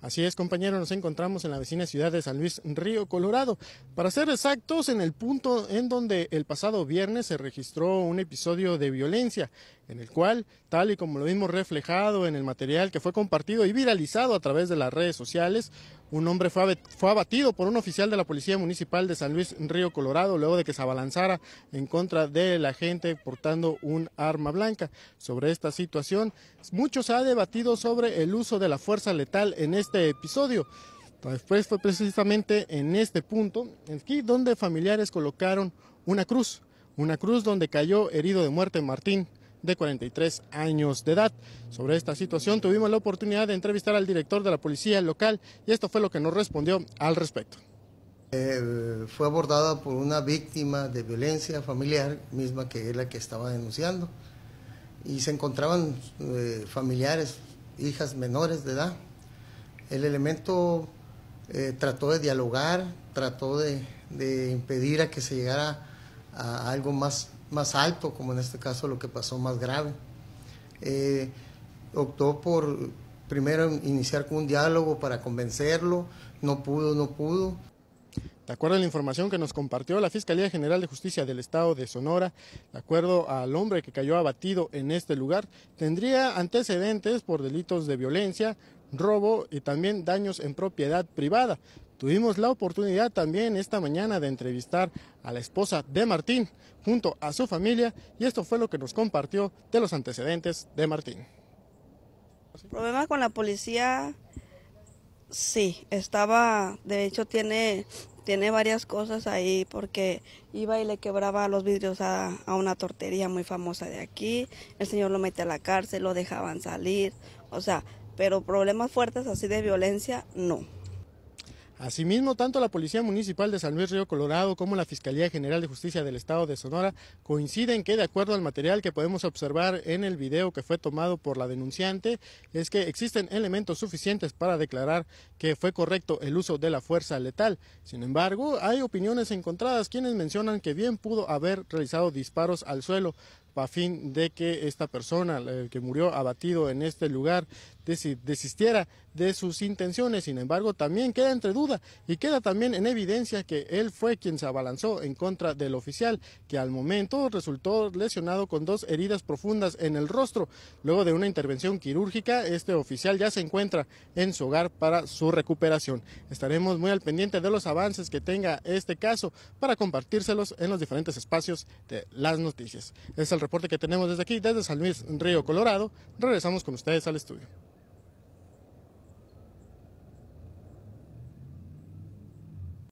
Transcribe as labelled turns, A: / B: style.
A: Así es, compañero, nos encontramos en la vecina ciudad de San Luis Río Colorado. Para ser exactos, en el punto en donde el pasado viernes se registró un episodio de violencia, en el cual, tal y como lo vimos reflejado en el material que fue compartido y viralizado a través de las redes sociales, un hombre fue, abatido por un oficial de la Policía Municipal de San Luis Río Colorado luego de que se abalanzara en contra de la gente portando un arma blanca. Sobre esta situación, mucho se ha debatido sobre el uso de la fuerza letal en este episodio. Después fue precisamente en este punto, aquí donde familiares colocaron una cruz, una cruz donde cayó herido de muerte Martín de 43 años de edad. Sobre esta situación tuvimos la oportunidad de entrevistar al director de la policía
B: local y esto fue lo que nos respondió al respecto. Eh, fue abordada por una víctima de violencia familiar, misma que es la que estaba denunciando, y se encontraban eh, familiares, hijas menores de edad. El elemento eh, trató de dialogar, trató de, de, impedir a que se llegara a algo más más alto, como en este caso lo que pasó más grave. Eh, optó por primero iniciar con un diálogo para convencerlo, no pudo, no pudo. De acuerdo a la información que nos compartió
A: la Fiscalía General de Justicia del Estado de Sonora, de acuerdo al hombre que cayó abatido en este lugar, tendría antecedentes por delitos de violencia, robo y también daños en propiedad privada. Tuvimos la oportunidad también esta mañana de entrevistar a la esposa de Martín junto a su familia y esto fue lo que nos compartió de los antecedentes de Martín.
C: problema con la policía, sí, estaba, de hecho tiene, tiene varias cosas ahí porque iba y le quebraba los vidrios a, a una tortería muy famosa de aquí, el señor lo mete a la cárcel, lo dejaban salir, o sea, pero problemas fuertes así de violencia no.
A: Asimismo, tanto la Policía Municipal de San Luis Río Colorado como la Fiscalía General de Justicia del Estado de Sonora coinciden que, de acuerdo al material que podemos observar en el video que fue tomado por la denunciante, es que existen elementos suficientes para declarar que fue correcto el uso de la fuerza letal. Sin embargo, hay opiniones encontradas quienes mencionan que bien pudo haber realizado disparos al suelo, a fin de que esta persona, que murió abatido en este lugar, desistiera de sus intenciones. Sin embargo, también queda entre duda y queda también en evidencia que él fue quien se abalanzó en contra del oficial, que al momento resultó lesionado con dos heridas profundas en el rostro. Luego de una intervención quirúrgica, este oficial ya se encuentra en su hogar para su recuperación. Estaremos muy al pendiente de los avances que tenga este caso para compartírselos en los diferentes espacios de las noticias. Es el reporte que tenemos desde aquí, desde San Luis, Río Colorado. Regresamos con ustedes al estudio.